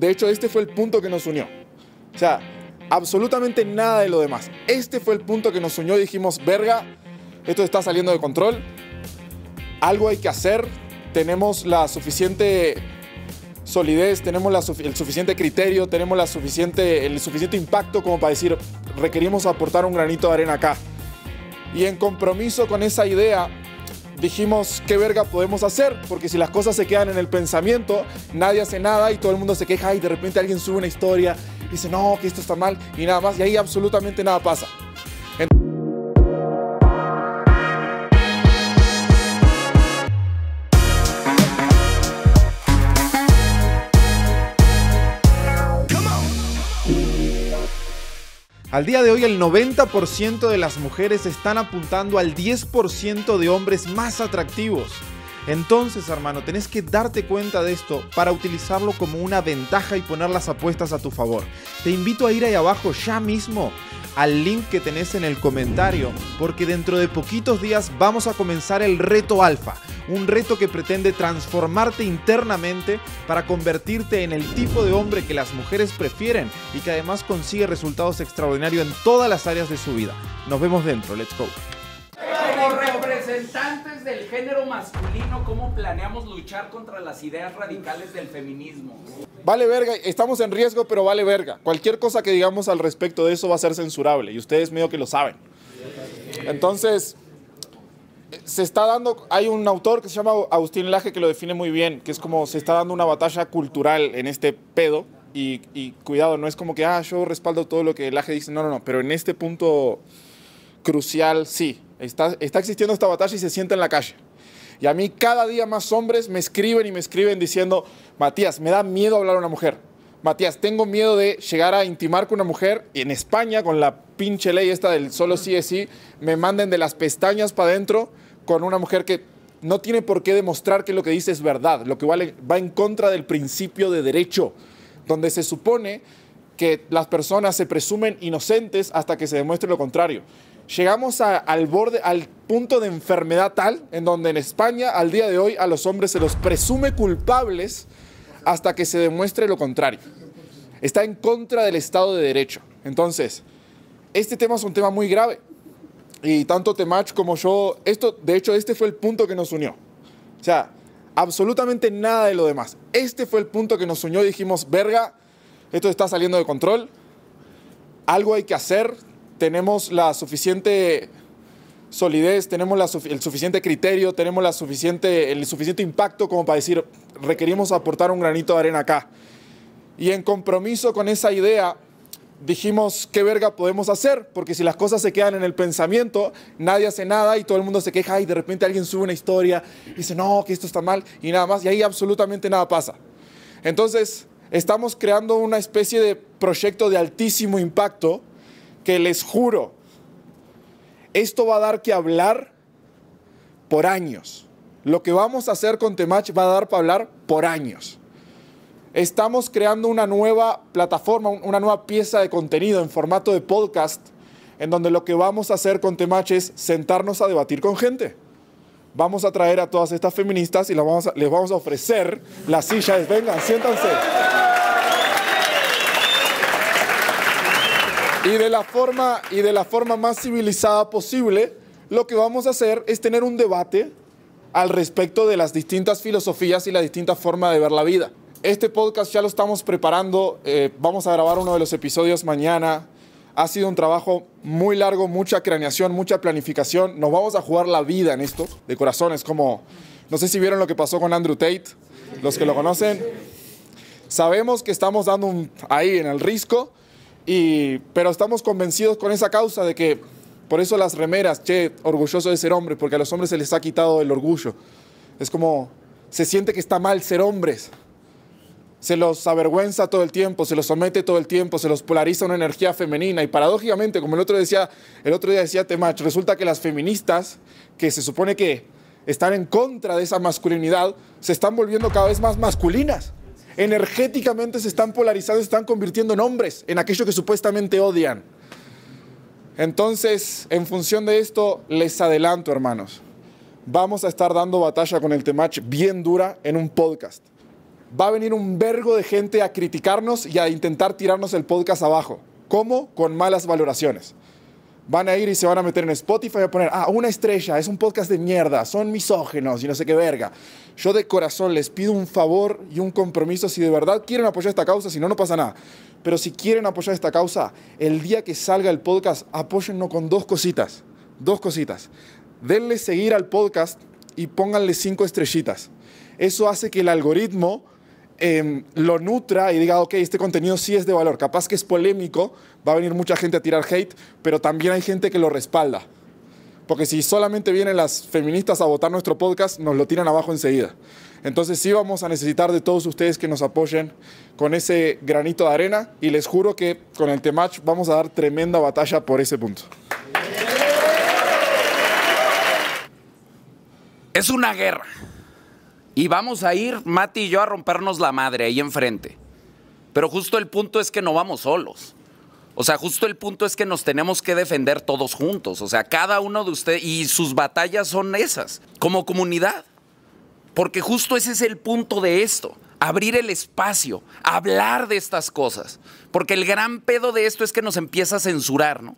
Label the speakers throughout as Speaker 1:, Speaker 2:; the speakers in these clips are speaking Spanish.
Speaker 1: De hecho, este fue el punto que nos unió. O sea, absolutamente nada de lo demás. Este fue el punto que nos unió. Dijimos, verga, esto está saliendo de control. Algo hay que hacer. Tenemos la suficiente solidez, tenemos el suficiente criterio, tenemos la suficiente, el suficiente impacto como para decir, requerimos aportar un granito de arena acá. Y en compromiso con esa idea, dijimos qué verga podemos hacer, porque si las cosas se quedan en el pensamiento, nadie hace nada y todo el mundo se queja y de repente alguien sube una historia, y dice, no, que esto está mal y nada más, y ahí absolutamente nada pasa. Al día de hoy el 90% de las mujeres están apuntando al 10% de hombres más atractivos. Entonces, hermano, tenés que darte cuenta de esto para utilizarlo como una ventaja y poner las apuestas a tu favor. Te invito a ir ahí abajo ya mismo al link que tenés en el comentario, porque dentro de poquitos días vamos a comenzar el reto alfa, un reto que pretende transformarte internamente para convertirte en el tipo de hombre que las mujeres prefieren y que además consigue resultados extraordinarios en todas las áreas de su vida. Nos vemos dentro, let's go
Speaker 2: representantes del género masculino, ¿cómo planeamos luchar contra las ideas radicales del feminismo?
Speaker 1: Vale verga, estamos en riesgo, pero vale verga. Cualquier cosa que digamos al respecto de eso va a ser censurable y ustedes medio que lo saben. Entonces, se está dando, hay un autor que se llama Agustín Laje que lo define muy bien, que es como se está dando una batalla cultural en este pedo. Y, cuidado, no es como que, ah, yo respaldo todo lo que Laje dice, no, no, no, pero en este punto crucial sí, Está, existiendo esta batalla y se sienta en la calle. Y a mí cada día más hombres me escriben y me escriben diciendo, Matías, me da miedo hablar a una mujer. Matías, tengo miedo de llegar a intimar con una mujer y en España, con la pinche ley esta del solo sí es sí, me manden de las pestañas para adentro con una mujer que no tiene por qué demostrar que lo que dice es verdad, lo que va en contra del principio de derecho, donde se supone que las personas se presumen inocentes hasta que se demuestre lo contrario llegamos al borde, al punto de enfermedad tal, en donde en España al día de hoy a los hombres se los presume culpables hasta que se demuestre lo contrario. Está en contra del Estado de Derecho. Entonces, este tema es un tema muy grave. Y tanto Temach como yo, esto, de hecho, este fue el punto que nos unió. O sea, absolutamente nada de lo demás. Este fue el punto que nos unió dijimos, verga, esto está saliendo de control, algo hay que hacer, tenemos la suficiente solidez, tenemos el suficiente criterio, tenemos la suficiente, el suficiente impacto como para decir, requerimos aportar un granito de arena acá. Y en compromiso con esa idea, dijimos, ¿qué verga podemos hacer? Porque si las cosas se quedan en el pensamiento, nadie hace nada y todo el mundo se queja y de repente alguien sube una historia y dice, no, que esto está mal y nada más, y ahí absolutamente nada pasa. Entonces, estamos creando una especie de proyecto de altísimo impacto que les juro, esto va a dar que hablar por años. Lo que vamos a hacer con Temach va a dar para hablar por años. Estamos creando una nueva plataforma, una nueva pieza de contenido en formato de podcast, en donde lo que vamos a hacer con Temach es sentarnos a debatir con gente. Vamos a traer a todas estas feministas y vamos les vamos a ofrecer las sillas. Vengan, siéntanse. Y de la forma, y de la forma más civilizada posible, lo que vamos a hacer es tener un debate al respecto de las distintas filosofías y la distinta forma de ver la vida. Este podcast ya lo estamos preparando, eh, vamos a grabar uno de los episodios mañana. Ha sido un trabajo muy largo, mucha craneación, mucha planificación. Nos vamos a jugar la vida en esto, de corazón. Es como, no sé si vieron lo que pasó con Andrew Tate, los que lo conocen. Sabemos que estamos dando ahí en el risco, pero estamos convencidos con esa causa de que por eso las remeras, che, orgulloso de ser hombre, porque a los hombres se les ha quitado el orgullo. Es como, se siente que está mal ser hombres. Se los avergüenza todo el tiempo, se los somete todo el tiempo, se los polariza una energía femenina. Y paradójicamente, como el otro, decía, el otro día decía Temach, resulta que las feministas, que se supone que están en contra de esa masculinidad, se están volviendo cada vez más masculinas energéticamente se están polarizando, se están convirtiendo en hombres, en aquello que supuestamente odian. Entonces, en función de esto, les adelanto, hermanos, vamos a estar dando batalla con el Temach bien dura en un podcast. Va a venir un vergo de gente a criticarnos y a intentar tirarnos el podcast abajo. ¿Cómo? Con malas valoraciones van a ir y se van a meter en Spotify a poner, ah, una estrella, es un podcast de mierda, son misógenos y no sé qué verga. Yo de corazón les pido un favor y un compromiso si de verdad quieren apoyar esta causa, si no, no pasa nada. Pero si quieren apoyar esta causa, el día que salga el podcast, apóyenlo con dos cositas. Dos cositas. Denle seguir al podcast y pónganle cinco estrellitas. Eso hace que el algoritmo Em, lo nutra y diga, ok, este contenido sí es de valor. Capaz que es polémico, va a venir mucha gente a tirar hate, pero también hay gente que lo respalda. Porque si solamente vienen las feministas a votar nuestro podcast, nos lo tiran abajo enseguida. Entonces sí vamos a necesitar de todos ustedes que nos apoyen con ese granito de arena y les juro que con el Temach vamos a dar tremenda batalla por ese punto. Es una guerra.
Speaker 2: Y vamos a ir, Mati y yo, a rompernos la madre ahí enfrente. Pero justo el punto es que no vamos solos. O sea, justo el punto es que nos tenemos que defender todos juntos. O sea, cada uno de ustedes y sus batallas son esas, como comunidad. Porque justo ese es el punto de esto, abrir el espacio, hablar de estas cosas. Porque el gran pedo de esto es que nos empieza a censurar, ¿no?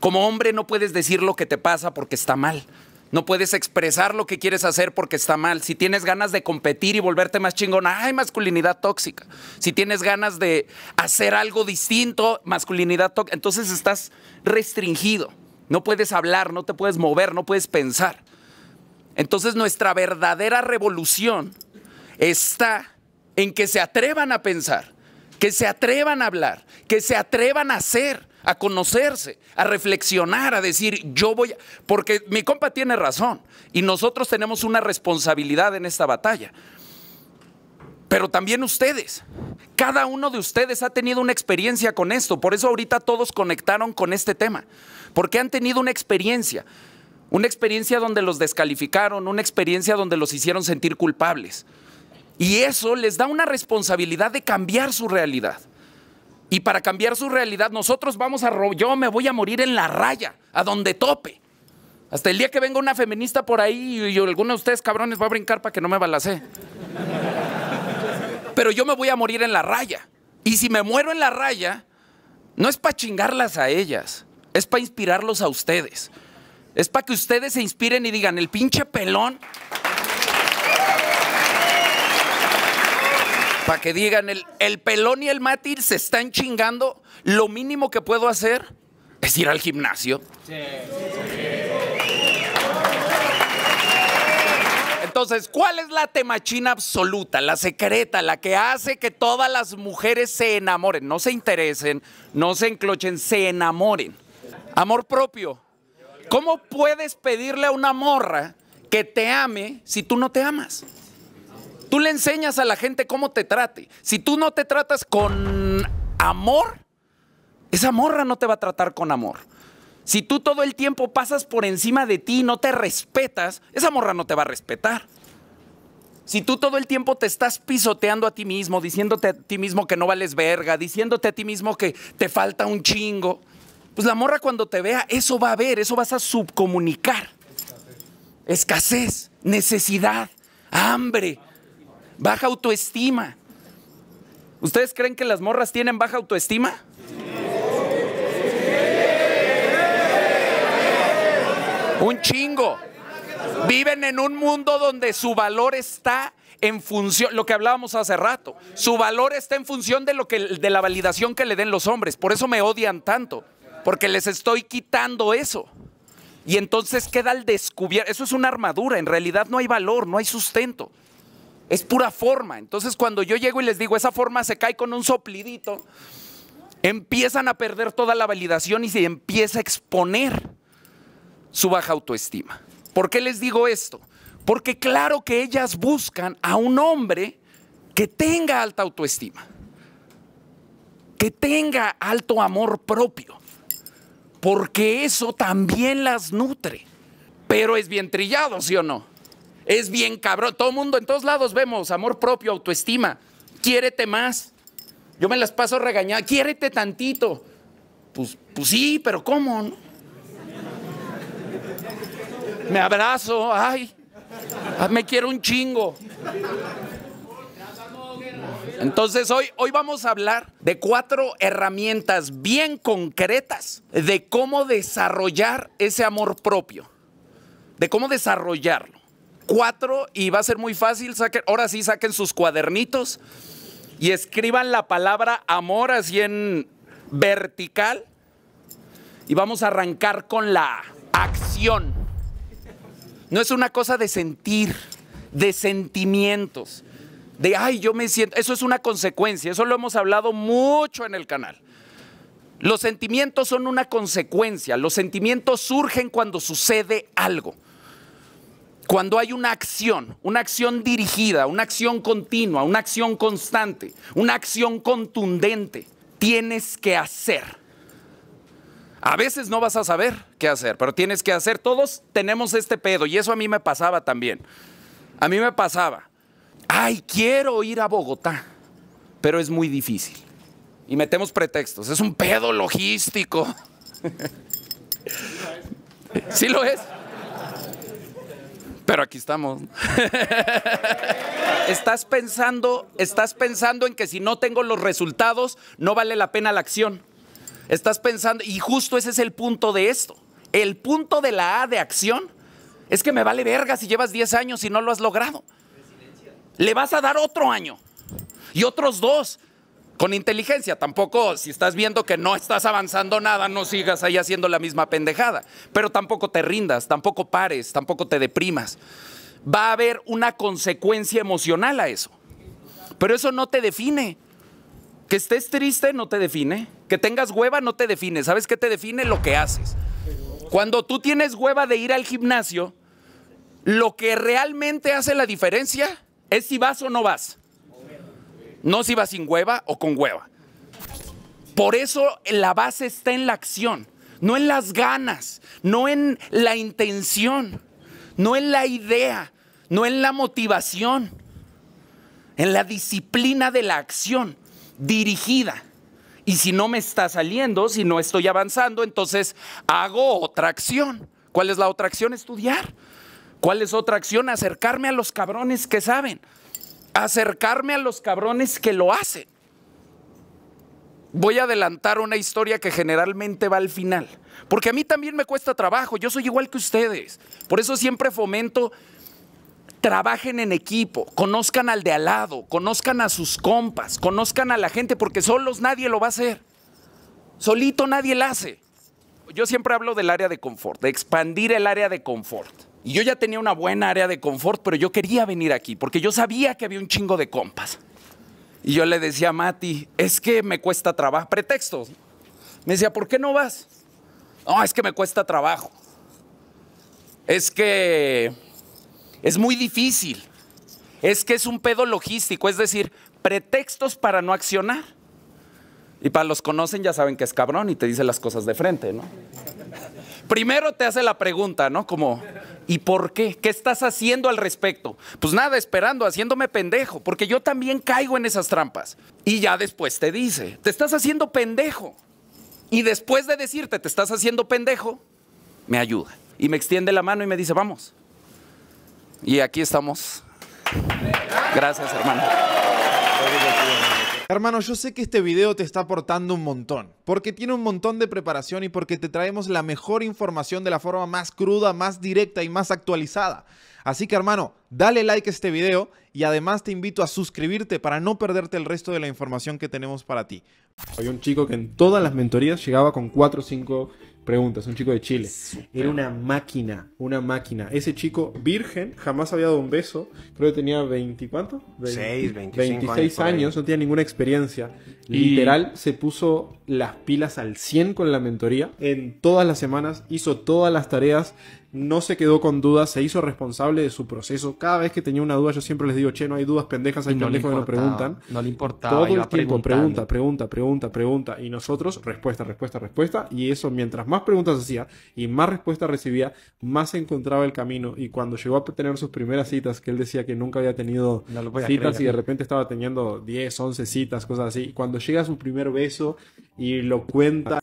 Speaker 2: Como hombre no puedes decir lo que te pasa porque está mal. No puedes expresar lo que quieres hacer porque está mal. Si tienes ganas de competir y volverte más chingona, hay masculinidad tóxica. Si tienes ganas de hacer algo distinto, masculinidad tóxica, entonces estás restringido. No puedes hablar, no te puedes mover, no puedes pensar. Entonces nuestra verdadera revolución está en que se atrevan a pensar, que se atrevan a hablar, que se atrevan a hacer a conocerse, a reflexionar, a decir, yo voy, a... porque mi compa tiene razón y nosotros tenemos una responsabilidad en esta batalla. Pero también ustedes, cada uno de ustedes ha tenido una experiencia con esto, por eso ahorita todos conectaron con este tema, porque han tenido una experiencia, una experiencia donde los descalificaron, una experiencia donde los hicieron sentir culpables. Y eso les da una responsabilidad de cambiar su realidad. Y para cambiar su realidad, nosotros vamos a... Yo me voy a morir en la raya, a donde tope. Hasta el día que venga una feminista por ahí y, alguno de ustedes cabrones va a brincar para que no me balacé. Pero yo me voy a morir en la raya. Y si me muero en la raya, no es para chingarlas a ellas, es para inspirarlos a ustedes. Es para que ustedes se inspiren y digan, el pinche pelón Para que digan, el, pelón y el mátil se están chingando. Lo mínimo que puedo hacer es ir al gimnasio. Entonces, ¿cuál es la temachina absoluta, la secreta, la que hace que todas las mujeres se enamoren? No se interesen, no se enclochen, se enamoren. Amor propio. ¿Cómo puedes pedirle a una morra que te ame si tú no te amas? Tú le enseñas a la gente cómo te trate. Si tú no te tratas con amor, esa morra no te va a tratar con amor. Si tú todo el tiempo pasas por encima de ti y no te respetas, esa morra no te va a respetar. Si tú todo el tiempo te estás pisoteando a ti mismo, diciéndote a ti mismo que no vales verga, diciéndote a ti mismo que te falta un chingo, pues la morra cuando te vea, eso va a ver, eso vas a subcomunicar. Escasez, Escasez necesidad, hambre, Baja autoestima. ¿Ustedes creen que las morras tienen baja autoestima? Un chingo. Viven en un mundo donde su valor está en función, lo que hablábamos hace rato, su valor está en función de, lo que, de la validación que le den los hombres. Por eso me odian tanto, porque les estoy quitando eso. Y entonces queda al descubierto. Eso es una armadura, en realidad no hay valor, no hay sustento. Es pura forma. Entonces cuando yo llego y les digo, esa forma se cae con un soplidito, empiezan a perder toda la validación y se empieza a exponer su baja autoestima. ¿Por qué les digo esto? Porque claro que ellas buscan a un hombre que tenga alta autoestima, que tenga alto amor propio, porque eso también las nutre. Pero es bien trillado, ¿sí o no? Es bien cabrón. Todo el mundo, en todos lados vemos amor propio, autoestima. Quiérete más. Yo me las paso regañando. Quiérete tantito. Pues, pues, sí, pero ¿cómo? Me abrazo. Ay, ah, me quiero un chingo. Entonces hoy, hoy vamos a hablar de cuatro herramientas bien concretas de cómo desarrollar ese amor propio, de cómo desarrollarlo cuatro y va a ser muy fácil. ahora sí, saquen sus cuadernitos y escriban la palabra amor así en vertical. Y vamos a arrancar con la acción. No es una cosa de sentir, de sentimientos, de, ay, yo me siento. Eso es una consecuencia, eso lo hemos hablado mucho en el canal. Los sentimientos son una consecuencia, los sentimientos surgen cuando sucede algo cuando hay una acción, una acción dirigida, una acción continua, una acción constante, una acción contundente, tienes que hacer. A veces no vas a saber qué hacer, pero tienes que hacer. Todos tenemos este pedo y eso a mí me pasaba también. A mí me pasaba. Ay, quiero ir a Bogotá, pero es muy difícil. Y metemos pretextos. Es un pedo logístico. Sí lo es pero aquí estamos. estás pensando, estás pensando en que si no tengo los resultados, no vale la pena la acción. Estás pensando, y justo ese es el punto de esto. El punto de la A de acción es que me vale verga si llevas 10 años y no lo has logrado. Le vas a dar otro año y otros dos con inteligencia. Tampoco, si estás viendo que no estás avanzando nada, no sigas ahí haciendo la misma pendejada. Pero tampoco te rindas, tampoco pares, tampoco te deprimas. Va a haber una consecuencia emocional a eso. Pero eso no te define. Que estés triste no te define. Que tengas hueva no te define. ¿Sabes qué te define? Lo que haces. Cuando tú tienes hueva de ir al gimnasio, lo que realmente hace la diferencia es si vas o no vas. No si va sin hueva o con hueva. Por eso la base está en la acción, no en las ganas, no en la intención, no en la idea, no en la motivación, en la disciplina de la acción dirigida. Y si no me está saliendo, si no estoy avanzando, entonces hago otra acción. ¿Cuál es la otra acción? Estudiar. ¿Cuál es otra acción? Acercarme a los cabrones que saben acercarme a los cabrones que lo hacen. Voy a adelantar una historia que generalmente va al final, porque a mí también me cuesta trabajo, yo soy igual que ustedes, por eso siempre fomento, trabajen en equipo, conozcan al de al lado, conozcan a sus compas, conozcan a la gente, porque solos nadie lo va a hacer, solito nadie lo hace. Yo siempre hablo del área de confort, de expandir el área de confort. Y yo ya tenía una buena área de confort, pero yo quería venir aquí, porque yo sabía que había un chingo de compas. Y yo le decía a Mati, es que me cuesta trabajo, pretextos. Me decía, ¿por qué no vas? No, es que me cuesta trabajo. Es que es muy difícil. Es que es un pedo logístico, es decir, pretextos para no accionar. Y para los conocen ya saben que es cabrón y te dice las cosas de frente, ¿no? primero te hace la pregunta, ¿no? Como, ¿y por qué? ¿Qué estás haciendo al respecto? Pues nada, esperando, haciéndome pendejo, porque yo también caigo en esas trampas. Y ya después te dice, te estás haciendo pendejo. Y después de decirte, te estás haciendo pendejo, me ayuda. Y me extiende la mano y me dice, vamos. Y aquí
Speaker 1: estamos. Gracias, hermano. Hermano, yo sé que este video te está aportando un montón, porque tiene un montón de preparación y porque te traemos la mejor información de la forma más cruda, más directa y más actualizada. Así que hermano, dale like a este video y además te invito a suscribirte para no perderte el resto de la información que tenemos para ti. Hay un chico que en todas las mentorías llegaba con 4 o 5 preguntas, un chico de Chile. Era una máquina, una máquina. Ese chico, virgen, jamás había dado un beso. Creo que tenía 20, ¿cuánto? 26, años, no tenía ninguna experiencia. Literal, se puso las pilas al 100 con la mentoría. En todas las semanas hizo todas las tareas no se quedó con dudas, se hizo responsable de su proceso. Cada vez que tenía una duda, yo siempre les digo, che, no hay dudas pendejas, hay no que no preguntan. No le importaba. Todo el tiempo pregunta, pregunta, pregunta, pregunta. Y nosotros, respuesta, respuesta, respuesta. Y eso, mientras más preguntas hacía y más respuestas recibía, más encontraba el camino. Y cuando llegó a tener sus primeras citas, que él decía que nunca había tenido citas y de repente estaba teniendo 10, 11 citas, cosas así. Cuando llega su primer beso y lo cuenta.